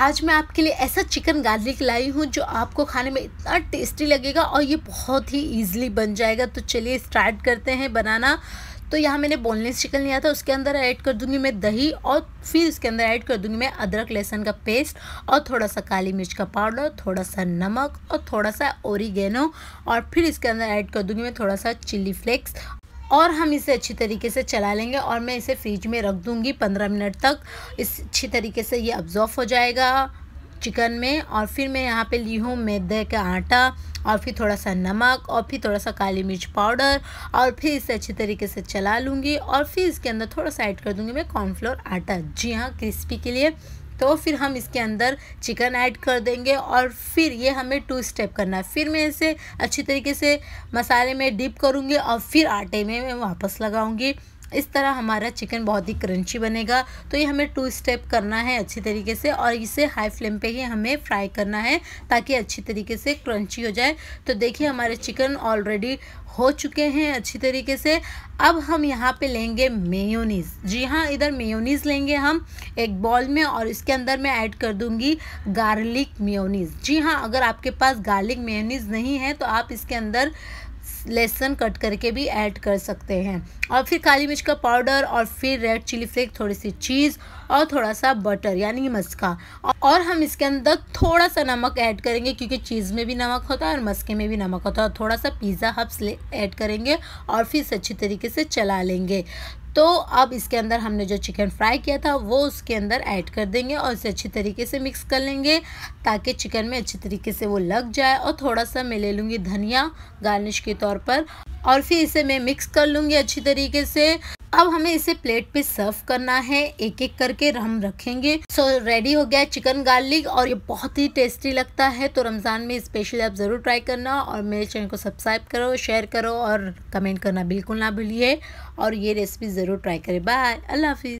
आज मैं आपके लिए ऐसा चिकन गार्लिक लाई हूँ जो आपको खाने में इतना टेस्टी लगेगा और ये बहुत ही ईजिली बन जाएगा तो चलिए स्टार्ट करते हैं बनाना तो यहाँ मैंने बोनलेस चिकन लिया था उसके अंदर ऐड कर दूँगी मैं दही और फिर उसके अंदर ऐड कर दूँगी मैं अदरक लहसुन का पेस्ट और थोड़ा सा काली मिर्च का पाउडर थोड़ा सा नमक और थोड़ा सा ओरिगेनो और फिर इसके अंदर ऐड कर दूंगी मैं थोड़ा सा चिली फ्लेक्स और हम इसे अच्छी तरीके से चला लेंगे और मैं इसे फ्रिज में रख दूँगी पंद्रह मिनट तक इस अच्छी तरीके से ये अब्जॉर्व हो जाएगा चिकन में और फिर मैं यहाँ पे ली हूँ मैदे का आटा और फिर थोड़ा सा नमक और फिर थोड़ा सा काली मिर्च पाउडर और फिर इसे अच्छी तरीके से चला लूँगी और फिर इसके अंदर थोड़ा सा ऐड कर दूँगी मैं कॉर्नफ्लोर आटा जी हाँ क्रिस्पी के लिए तो फिर हम इसके अंदर चिकन ऐड कर देंगे और फिर ये हमें टू स्टेप करना है फिर मैं इसे अच्छी तरीके से मसाले में डिप करूँगी और फिर आटे में मैं वापस लगाऊँगी इस तरह हमारा चिकन बहुत ही क्रंची बनेगा तो ये हमें टू स्टेप करना है अच्छी तरीके से और इसे हाई फ्लेम पे ही हमें फ्राई करना है ताकि अच्छी तरीके से क्रंची हो जाए तो देखिए हमारे चिकन ऑलरेडी हो चुके हैं अच्छी तरीके से अब हम यहाँ पे लेंगे मेयोनीज़ जी हाँ इधर मेयोनीज़ लेंगे हम एक बॉल में और इसके अंदर मैं ऐड कर दूँगी गार्लिक मेयोनीज़ जी हाँ अगर आपके पास गार्लिक मेयोनीज़ नहीं है तो आप इसके अंदर लहसन कट करके भी ऐड कर सकते हैं और फिर काली मिर्च का पाउडर और फिर रेड चिली फ्लेक थोड़ी सी चीज़ और थोड़ा सा बटर यानी मस्का और हम इसके अंदर थोड़ा सा नमक ऐड करेंगे क्योंकि चीज़ में भी नमक होता है और मस्के में भी नमक होता है थोड़ा सा पिज़्ज़ा हब्स ऐड करेंगे और फिर इसे अच्छी तरीके से चला लेंगे तो अब इसके अंदर हमने जो चिकन फ्राई किया था वो उसके अंदर ऐड कर देंगे और इसे अच्छी तरीके से मिक्स कर लेंगे ताकि चिकन में अच्छी तरीके से वो लग जाए और थोड़ा सा मैं ले लूँगी धनिया गार्निश के तौर पर और फिर इसे मैं मिक्स कर लूँगी अच्छी तरीके से अब हमें इसे प्लेट पे सर्व करना है एक एक करके हम रखेंगे सो so, रेडी हो गया चिकन गार्लिक और ये बहुत ही टेस्टी लगता है तो रमज़ान में स्पेशली आप ज़रूर ट्राई करना और मेरे चैनल को सब्सक्राइब करो शेयर करो और कमेंट करना बिल्कुल ना भूलिए और ये रेसिपी ज़रूर ट्राई करें बाय अल्लाह हाफिज़